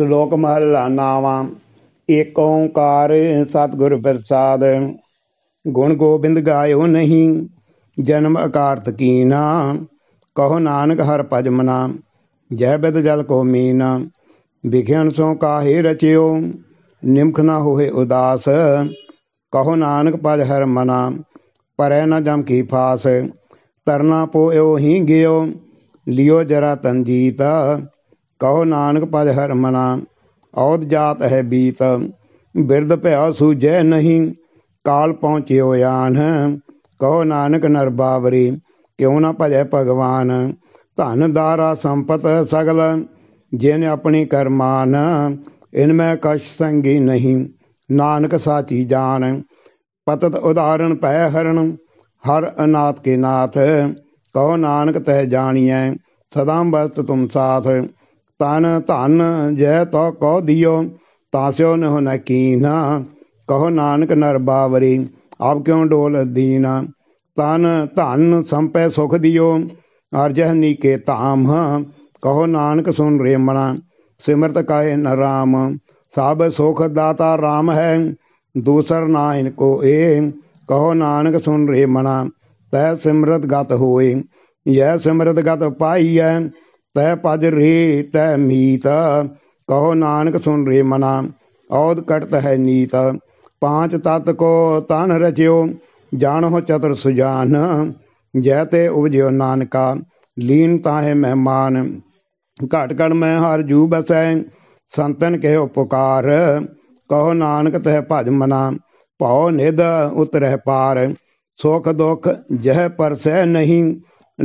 ਸ਼ਲੋਕ ਮਹਲਾ ਨਾਵਾਂ ਏਕ ਓੰਕਾਰ ਸਤਿਗੁਰ ਪ੍ਰਸਾਦ ਗੁਣ ਗੋਬਿੰਦ ਗਾਇਓ ਨਹੀਂ ਜਨਮ ਅਕਾਰਤ ਕੀਨਾ ਕਹੋ ਨਾਨਕ ਹਰ ਭਜ ਮਨਾ ਜੈ ਬਿਦ ਜਲ ਕੋ ਮੀਨਾ ਵਿਖਿਆਨ ਸੋ ਕਾਹੇ ਰਚਿਓ ਨਿਮਖ ਨਾ ਹੋਏ ਉਦਾਸ ਕਹੋ ਨਾਨਕ ਪਜ ਹਰ ਮਨਾ ਪਰੈ ਨਾ ਜਮ ਕੀ ਫਾਸ ਤਰਨਾ ਪੋਇਓ ਹੀ ਗਿਓ ਲਿਓ ਜਰਾ ਤਨ ਜੀਤਾ ਕਹੋ ਨਾਨਕ ਪਦ ਹਰ ਮਨਾ ਔਦ ਜਾਤ ਹੈ ਬੀਤ ਬਿਰਧ ਭਇਆ ਸੂਜੈ ਨਹੀਂ ਕਾਲ ਪਹੁੰਚਿਓ ਆਨ ਕਹੋ ਨਾਨਕ ਨਰ ਬਾਵਰੀ ਕਿਉ ਨਾ ਭਜੈ ਭਗਵਾਨ ਧਨ ਦਾਰਾ ਸੰਪਤ ਸਗਲ ਜਿਨ ਆਪਣੀ ਕਰਮਾਨ ਇਨ ਮੈਂ ਕਛ ਸੰਗੀ ਨਹੀਂ ਨਾਨਕ ਸਾਚੀ ਜਾਣ ਪਤਤ ਉਦਾਹਰਣ ਪੈ ਹਰਣ ਹਰ ਅਨਾਥ ਕੇ ਨਾਥ ਕਹੋ ਨਾਨਕ ਤਹਿ ਜਾਣੀਐ ਸਦਾ ਬਸਤ ਤੁਮ ਸਾਥ ਤਨ ਧਨ ਜੈ ਤੋ ਕੋ ਦਿਓ ਤਾਸਿਓ ਨਹੁ ਨਕੀਨਾ ਕਹੋ ਨਾਨਕ ਨਰ ਬਾਵਰੀ ਆਪ ਕਿਉ ਡੋਲ ਦੀਨਾ ਤਨ ਧਨ ਸੰਪੈ ਸੁਖ ਦਿਓ ਅਰਜਹ ਨੀਕੇ ਧਾਮ ਕਹੋ ਨਾਨਕ ਸੁਨ ਰੇ ਮਨਾ ਸਿਮਰਤ ਕਾਏ ਨ ਰਾਮ ਸਭ ਸੁਖ ਦਾਤਾ ਰਾਮ ਹੈ ਦੂਸਰ ਨਾਇਨ ਕੋ ਏ ਕਹੋ ਨਾਨਕ ਸੁਨ ਰੇ ਮਨਾ ਤੈ ਸਿਮਰਤ ਗਤ ਹੋਏ ਯਹ ਸਿਮਰਤ ਗਤ ਪਾਈਐ ਤੈ ਪਦ ਰੇ ਤੈ ਮੀਤ ਕਹੋ ਨਾਨਕ ਸੁਨ ਰੇ ਮਨਾ ਔਦ ਕਟਤ ਹੈ ਨੀਤ ਪਾਂਚ ਤਤ ਕੋ ਤਨ ਰਚਿਓ ਜਾਣੋ ਚਤਰ ਸੁਜਾਨ ਜੈ ਤੇ ਉਭਜਿਓ ਨਾਨਕਾ ਲੀਨ ਤਾਹੇ ਮਹਿਮਾਨ ਘਟ ਘਣ ਮੈਂ ਹਰ ਜੂ ਬਸੈ ਸੰਤਨ ਕਹਿਓ ਪੁਕਾਰ ਕਹੋ ਨਾਨਕ ਤਹਿ ਭਜ ਮਨਾ ਭਉ ਨਿਦ ਉਤਰਹਿ ਪਾਰ ਸੁਖ ਦੁਖ ਜਹ ਪਰਸੈ ਨਹੀਂ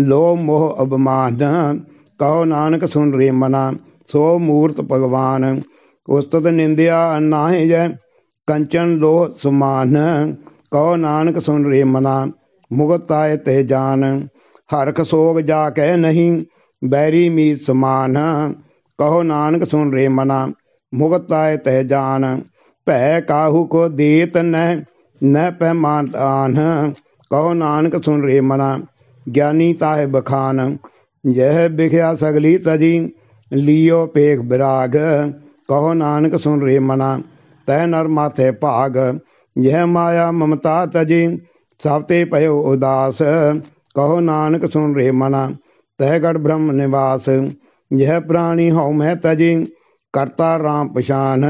ਲੋ ਮੋਹ ਅਬਮਾਨ ਕਹੋ ਨਾਨਕ ਸੁਨ ਰੇ ਮਨਾ ਸੋ ਮੂਰਤ ਭਗਵਾਨ ਉਸਤਤ ਨਿੰਦਿਆ ਨਾਹੀ ਜੈ ਕੰਚਨ ਲੋਹ ਸਮਾਨ ਕਹੋ ਨਾਨਕ ਸੁਨ ਰੇ ਮਨਾ ਮੁਗਤ ਆਏ ਤੇ ਜਾਨ ਹਰਖ ਸੋਗ ਜਾ ਕਹਿ ਨਹੀਂ ਬੈਰੀ ਮੀ ਸਮਾਨ ਕਹੋ ਨਾਨਕ ਸੁਨ ਰੇ ਮਨਾ ਮੁਗਤ ਆਏ ਤੇ ਜਾਨ ਭੈ ਕਾਹੂ ਕੋ ਦੇਤ ਨੈ ਨ ਪੈਮਾਨ ਆਨ ਕਹੋ ਨਾਨਕ ਸੁਨ ਰੇ ਮਨਾ ਗਿਆਨੀ ਤਾਹਿ ਬਖਾਨ ਜਹ ਬਿਖਿਆ ਸਗਲੀ ਤਜੀ ਲਿਓ ਪੇਖ ਬਿਰਾਗ ਕਹੋ ਨਾਨਕ ਸੁਨ ਰੇ ਮਨਾ ਤੈ ਨਰ ਮਾਥੇ ਭਾਗ ਜਹ ਮਾਇਆ ਮਮਤਾ ਤਜੀ ਸਭ ਤੇ ਭਇਓ ਉਦਾਸ ਕਹੋ ਨਾਨਕ ਸੁਨ ਰੇ ਮਨਾ ਤੈ ਗੜ ਬ੍ਰਹਮ ਨਿਵਾਸ ਜਹ ਪ੍ਰਾਣੀ ਹਉ ਮਹਿ ਤਜੀ ਕਰਤਾ RAM ਪਛਾਨ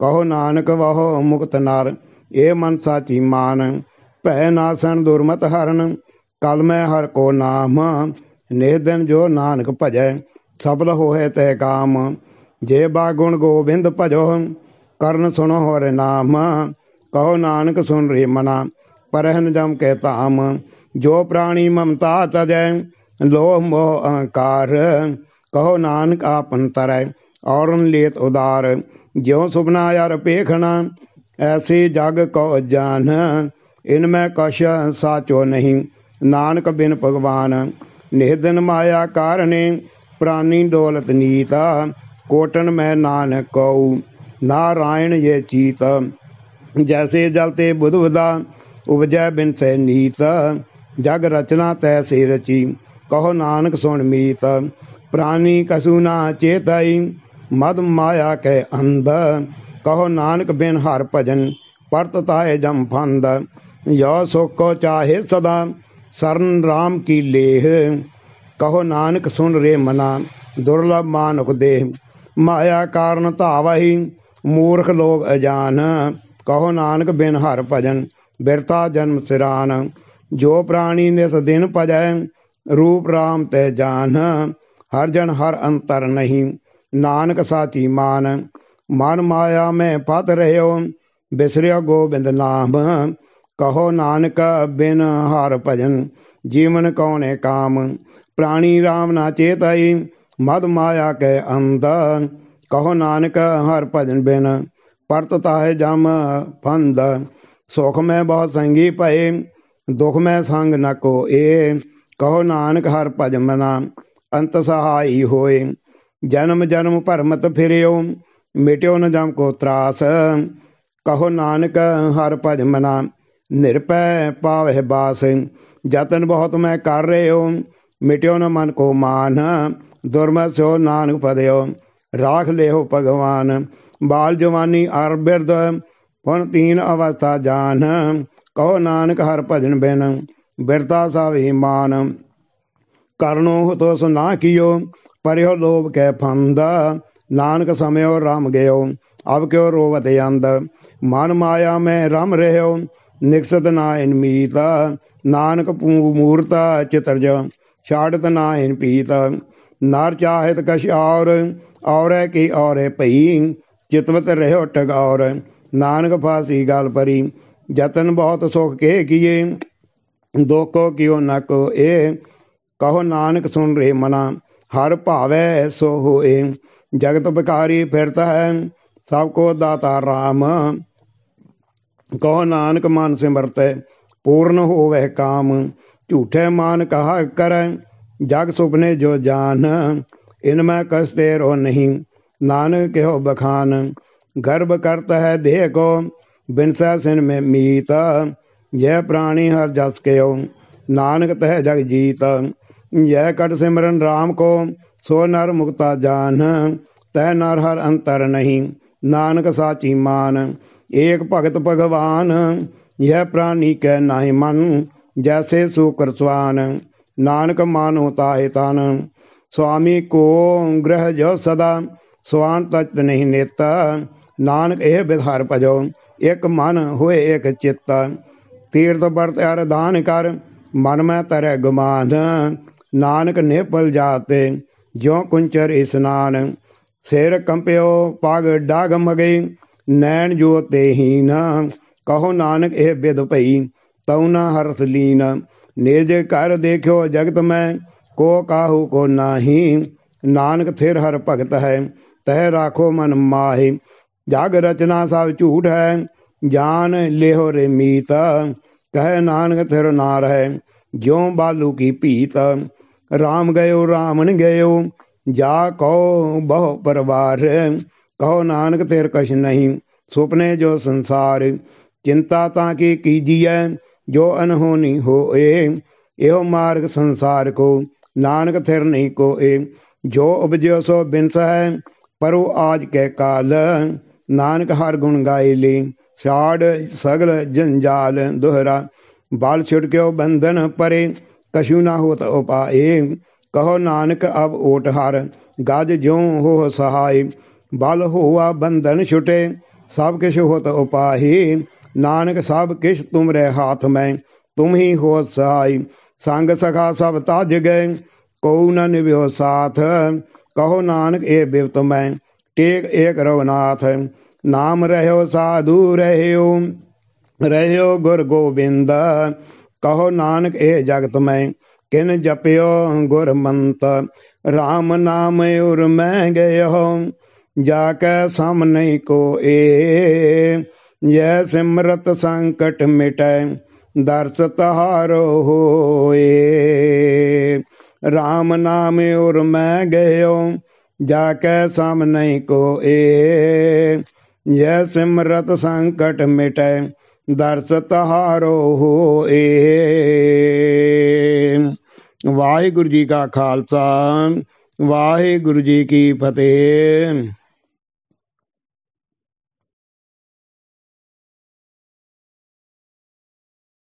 ਕਹੋ ਨਾਨਕ ਵਾਹ ਮੁਕਤ ਨਰ ਏ ਮਨ ਸਾਚੀ ਮਾਨ ਭੈ ਨਾਸਨ ਦੁਰਮਤ ਹਰਨ ਕਲ ਮੈਂ ਹਰ ਕੋ ਨਾਮ ਨੇ ਦਿਨ ਜੋ ਨਾਨਕ ਭਜੈ ਸਫਲ ਹੋਏ ਤੈ ਕਾਮ ਜੇ ਬਾ ਗੁਣ ਗੋਬਿੰਦ ਭਜੋ ਕਰਨ ਸੁਣੋ ਹੋਰੇ ਨਾਮ ਕਹੋ ਨਾਨਕ ਸੁਨ ਰੇ ਮਨਾ ਪਰਹਨ ਜਮ ਕੇ ਧਾਮ ਜੋ ਪ੍ਰਾਣੀ ਮਮਤਾ ਤਜੈ ਲੋਹ ਮੋਹ ਅਹੰਕਾਰ ਕਹੋ ਨਾਨਕ ਆਪਨ ਤਰੈ ਔਰਨ ਲੇਤ ਉਦਾਰ ਜਿਉ ਸੁਪਨਾ ਯਾਰ ਪੇਖਣਾ ਐਸੀ ਜਗ ਕੋ ਜਾਨ ਇਨ ਮੈਂ ਕਛ ਸਾਚੋ ਨਹੀਂ ਨਾਨਕ ਬਿਨ ਭਗਵਾਨ ਨਿਹਦਨ ਮਾਇਆ ਕਾਰਨੇ ਪ੍ਰਾਨੀ ਦੌਲਤ ਨੀਤਾ ਕੋਟਨ ਮੈਂ ਨਾਨਕ ਕਉ ਨਾਰਾਇਣ ਜੇ ਚੀਤ ਜੈਸੇ ਜਲ ਤੇ ਬੁਧਵਦਾ ਉਪਜੈ ਬਿਨ ਸੈ ਨੀਤ ਜਗ ਰਚਨਾ ਤੈ ਸੇ ਰਚੀ ਕਹੋ ਨਾਨਕ ਸੁਣ ਮੀਤ ਪ੍ਰਾਨੀ ਕਸੂ ਨਾ ਚੇਤਾਈ ਮਦ ਮਾਇਆ ਕੈ ਅੰਧ ਕਹੋ ਨਾਨਕ ਬਿਨ ਹਰ ਭਜਨ ਪਰਤ ਤਾਏ ਜਮ ਫੰਦ ਯੋ ਸੋ ਕੋ ਚਾਹੇ ਸਦਾ ਸਰਨ ਰਾਮ ਕੀ ਲੇਹ ਕਹੋ ਨਾਨਕ ਸੁਣ ਰੇ ਮਨਾ ਦੁਰਲਭ ਮਾਨੁਖ ਦੇਹ ਮਾਇਆ ਕਾਰਨ ਧਾਵਹੀ ਮੂਰਖ ਲੋਗ ਅਜਾਨ ਕਹੋ ਨਾਨਕ ਬਿਨ ਹਰ ਭਜਨ ਬਿਰਤਾ ਜਨਮ ਸਿਰਾਨ ਜੋ ਪ੍ਰਾਣੀ ਇਸ ਦਿਨ ਭਜੈ ਰੂਪ ਰਾਮ ਤੈ ਜਾਨ ਹਰ ਜਨ ਹਰ ਅੰਤਰ ਨਹੀਂ ਨਾਨਕ ਸਾਚੀ ਮਾਨ ਮਨ ਮਾਇਆ ਮੈਂ ਪਤ ਰਹਿਓ ਬਿਸਰਿਆ ਗੋਬਿੰਦ ਨਾਮ ਕਹੋ ਨਾਨਕ ਬਿਨ ਹਰ ਭਜਨ ਜੀਵਨ ਕੌਣੇ ਕਾਮ ਪ੍ਰਾਣੀ RAM ਨਾ ਚੇਤਈ ਮਦ ਮਾਇਆ ਕੈ ਅੰਧ ਕਹੋ ਨਾਨਕ ਹਰ ਭਜਨ ਬਿਨ ਪਰਤ ਤਾਹੇ ਜਮ ਫੰਦ ਸੁਖ ਮੈਂ ਬਹੁਤ ਸੰਗੀ ਭਏ ਦੁਖ ਮੈਂ ਸੰਗ ਨ ਕੋ ਏ ਕਹੋ ਨਾਨਕ ਹਰ ਭਜ ਮਨਾ ਅੰਤ ਸਹਾਈ ਹੋਏ ਜਨਮ ਜਨਮ ਭਰਮਤ ਫਿਰਿਓ ਮਿਟਿਓ ਨ ਜਮ ਕੋ ਤਰਾਸ ਕਹੋ ਨਾਨਕ ਹਰ ਭਜ ਮਨਾ ਨਿਰਪੈ ਪਾਵਹਿ ਬਾਸ ਜਤਨ ਬਹੁਤ ਮੈਂ ਕਰ ਰਹੇ ਹੋ ਮਿਟਿਓ ਨ ਮਨ ਕੋ ਮਾਨ ਦੁਰਮਸੋ ਨਾਨਕ ਪਦਿਓ ਰਾਖ ਲਿਓ ਭਗਵਾਨ ਬਾਲ ਜਵਾਨੀ ਅਰ ਬਿਰਦ ਹੁਣ ਤੀਨ ਅਵਸਥਾ ਜਾਨ ਕਹੋ ਨਾਨਕ ਹਰ ਭਜਨ ਬਿਨ ਬਿਰਤਾ ਸਭ ਹੀ ਮਾਨ ਕਰਨੋ ਹੁਤੋ ਸੋ ਨਾ ਕੀਓ ਪਰਿਓ ਲੋਭ ਕੈ ਫੰਦ ਨਾਨਕ ਸਮਿਓ ਰਾਮ ਗਇਓ ਅਬ ਕਿਉ ਰੋਵਤ ਅੰਦ ਮਨ ਮਾਇਆ ਮੈਂ ਰਮ ਰਹਿਓ ਨਿਕਸਤ ਨਾ ਇਨ ਮੀਤਾ ਨਾਨਕ ਪੂ ਮੂਰਤਾ ਚਿਤਰਜ ਛਾੜਤ ਨਾ ਇਨ ਪੀਤਾ ਨਾਰ ਚਾਹਿਤ ਕਛ ਔਰ ਔਰੇ ਕੀ ਔਰੇ ਭਈ ਚਿਤਵਤ ਰਹਿਓ ਟਗੌਰ ਨਾਨਕ ਫਾਸੀ ਗਾਲ ਪਰੀ ਜਤਨ ਬਹੁਤ ਸੁਖ ਕੇ ਕੀਏ ਦੋਖੋ ਕਿਉ ਨ ਕੋ ਏ ਕਹੋ ਨਾਨਕ ਸੁਣ ਰੇ ਮਨਾ ਹਰ ਭਾਵੈ ਸੋ ਹੋਏ ਜਗਤ ਬਿਕਾਰੀ ਫਿਰਤਾ ਹੈ ਸਭ ਕੋ ਦਾਤਾ RAM ਕੋ ਨਾਨਕ ਮਨ ਸਿਮਰਤੈ ਪੂਰਨ ਹੋਵੇ ਕਾਮ ਝੂਠੇ ਮਾਨ ਕਹਾ ਕਰੈ ਜਗ ਸੁਪਨੇ ਜੋ ਜਾਨ ਇਨ ਮੈਂ ਕਸ ਤੇਰੋ ਨਹੀਂ ਨਾਨਕ ਕਿਹੋ ਬਖਾਨ ਗਰਬ ਕਰਤ ਹੈ ਦੇਹ ਕੋ ਬਿਨਸਾ ਸਿਨ ਮੇ ਮੀਤ ਯਹ ਪ੍ਰਾਣੀ ਹਰ ਜਸ ਕਿਓ ਨਾਨਕ ਤਹਿ ਜਗ ਜੀਤ ਜੈ ਕਟ ਸਿਮਰਨ RAM ਕੋ ਸੋ ਨਰ ਮੁਕਤਾ ਜਾਨ ਤੈ ਨਰ ਹਰ ਅੰਤਰ ਨਹੀਂ ਨਾਨਕ ਸਾਚੀ ਮਾਨ ਏਕ ਭਗਤ ਭਗਵਾਨ ਯਹ ਪ੍ਰਾਨੀ ਕੈ ਨਾਹਿ ਮਨ ਜੈਸੇ ਸੂਕਰ ਸਵਾਨ ਨਾਨਕ ਮਾਨੋ ਤਾਹਿ ਤਨ ਸੁਆਮੀ ਕੋ ਗ੍ਰਹ ਜੋ ਸਦਾ ਸਵਾਨ ਤਤ ਨਹੀਂ ਨੇਤਾ ਨਾਨਕ ਇਹ ਵਿਧਾਰ ਭਜੋ ਇਕ ਮਨ ਹੋਏ ਇਕ ਚਿੱਤ ਤੀਰਥ ਵਰਤ ਅਰਦਾਨ ਕਰ ਮਨ ਮੈਂ ਤਰੈ ਗੁਮਾਨ ਨਾਨਕ ਨੇਪਲ ਜਾਤੇ ਜਿਉ ਕੁੰਚਰ ਇਸਨਾਨ ਸਿਰ ਕੰਪਿਓ ਪਾਗ ਡਾਗ ਮਗੇ ਨੈਣ ਜੋ ਤੇ ਨਾ ਕਹੋ ਨਾਨਕ ਇਹ ਬਿਦ ਭਈ ਤਉ ਨਾ ਹਰਸ ਲੀਨ ਨੇਜ ਕਰ ਦੇਖਿਓ ਜਗਤ ਮੈਂ ਕੋ ਕਾਹੂ ਕੋ ਨਾਹੀ ਨਾਨਕ ਥਿਰ ਹਰ ਭਗਤ ਹੈ ਤਹਿ ਰਾਖੋ ਮਨ ਮਾਹੀ ਜਾਗ ਰਚਨਾ ਸਭ ਝੂਠ ਹੈ ਜਾਨ ਲਿਹੋ ਰੇ ਮੀਤ ਕਹ ਨਾਨਕ ਥਿਰ ਨਾ ਰਹੇ ਜਿਉ ਬਾਲੂ ਕੀ ਭੀਤ RAM ਗਇਓ ਰਾਮਨ ਗਇਓ ਜਾ ਕੋ ਬਹੁ ਪਰਵਾਰ ਕਹੋ ਨਾਨਕ ਤੇਰ ਕਛ ਨਹੀਂ ਸੁਪਨੇ ਜੋ ਸੰਸਾਰ ਚਿੰਤਾ ਤਾਂ ਕੀ ਕੀਜੀਐ ਜੋ ਅਨਹੋਨੀ ਹੋਏ ਇਹੋ ਮਾਰਗ ਸੰਸਾਰ ਕੋ ਨਾਨਕ ਥਿਰ ਨਹੀਂ ਕੋਏ ਜੋ ਉਪਜਿਓ ਸੋ ਬਿਨਸ ਹੈ ਪਰੋ ਆਜ ਕੈ ਕਾਲ ਨਾਨਕ ਹਰ ਗੁਣ ਗਾਏ ਲੀ ਛਾੜ ਸਗਲ ਜੰਜਾਲ ਦੁਹਰਾ ਬਾਲ ਛਿੜਕਿਓ ਬੰਧਨ ਪਰੇ ਕਛੂ ਨਾ ਹੋਤ ਉਪਾਏ ਕਹੋ ਨਾਨਕ ਅਬ ਓਟ ਹਰ ਗਜ ਜਿਉ ਹੋ ਸਹਾਈ बल हुआ बंधन छुटे सब किश होत उपाही नानक सब किश तुम रे हाथ में तुम ही हो सहाय संग सखा सब ताज गए को न निभ्यो साथ कहो नानक ए बिवत मैं टेक एक रघुनाथ नाम रहो साधु रहो रहो गुर गोविंद कहो नानक ए जगत मैं किन जप्यो गुर राम नाम उर मैं गयो ਜਾ ਕੈ ਸਮ ਕੋ ਏ ਯੈ ਸਿਮਰਤ ਸੰਕਟ ਮਿਟੈ ਦਰਸ ਤਹਾਰੋ ਹੋਏ RAM ਨਾਮ ਉਰ ਮੈਂ ਗਇਓ ਜਾ ਕੈ ਸਮ ਕੋ ਏ ਯੈ ਸਿਮਰਤ ਸੰਕਟ ਮਿਟੈ ਦਰਸ ਤਹਾਰੋ ਹੋਏ ਵਾਹਿਗੁਰੂ ਜੀ ਕਾ ਖਾਲਸਾ ਵਾਹਿਗੁਰੂ ਜੀ ਕੀ ਫਤਿਹ